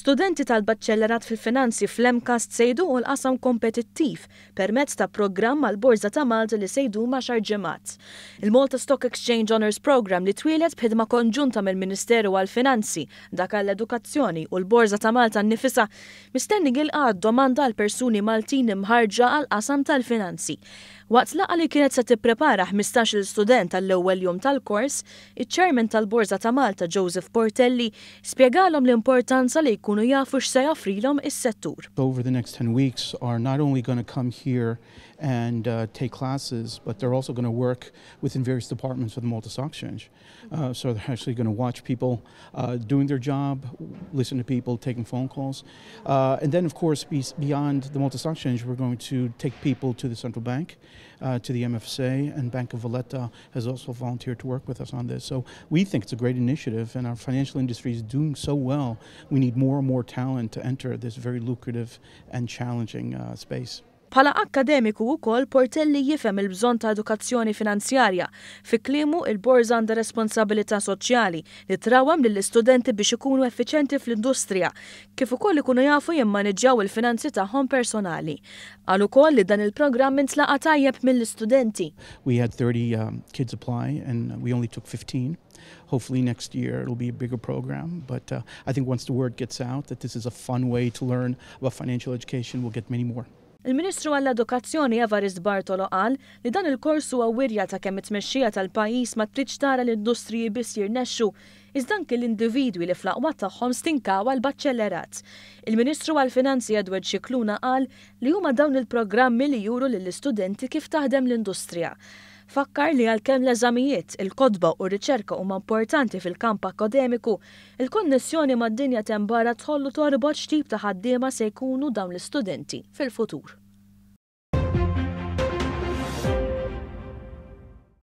Studenti tal-Baċċellerat fil-Finanzi fl-MCAST sejdu u l-qasam kompetittiv permezz ta' programm mal borza ta' Malta li sejdu ma' xarġemat. Il-Malta Stock Exchange Honors Program li twilet bħidma konġunta mill-Ministeru għal-Finanzi dak għall-Edukazzjoni u l-Borza ta' Malta nifisa mistenni għilqa domanda għal persuni Maltin imħarġa għal-qasam tal-Finanzi. Waqt laqa li kienet se tipprepara 15 il-student tal ewwel jum tal-kors, il-ċermen tal-Borza ta' Malta Joseph Portelli spjegalhom l-importanza li jkun Er Over the next 10 weeks are not only going to come here and uh, take classes, but they're also going to work within various departments of the Malta Stock Exchange. Mm-hmm. Uh, so they're actually going to watch people uh, doing their job, listen to people, taking phone calls. Uh, and then, of course, be beyond the Malta Stock Exchange, we're going to take people to the central bank, uh, to the MFSA, and Bank of Valletta has also volunteered to work with us on this. So we think it's a great initiative, and our financial industry is doing so well. We need more more and more talent to enter this very lucrative and challenging uh, space. Pala akkademiku u kol Portelli jifem il-bżon ta' edukazzjoni finanzjarja, fi klimu il-borza għanda responsabilita soċjali li trawam l istudenti biex ikunu effiċenti fl-industrija, kif ukoll ikunu jafu jimmaneġġaw il-finanzi ta' hom personali. Għal ukoll li dan il-programm intlaqa tajjeb mill-istudenti. We had 30 um, kids apply and we only took 15. Hopefully next year it'll be a bigger program, but uh, I think once the word gets out that this is a fun way to learn about financial education, we'll get many more. Il-Ministru għall-Edukazzjoni Avaris Bartolo qal li dan il-korsu għawirja ta' kemm it-tmexxija tal-pajis ma tridx tara l-industriji biss jirnexxu, iżda anke l-individwi li flaqwa tagħhom stinkaw għal baċċellerat. Il-Ministru għall-Finanzi Edward Xikluna qal li huma dawn il-programmi li juru lill-istudenti kif taħdem l-industrija fakkar li għalkemm l-eżamijiet, il-kodba u riċerka huma importanti fil-kamp akademiku, il-konnessjoni mad-dinja tembara tħollu torboċ tip ta' ħaddiema se jkunu dawn l-istudenti fil-futur.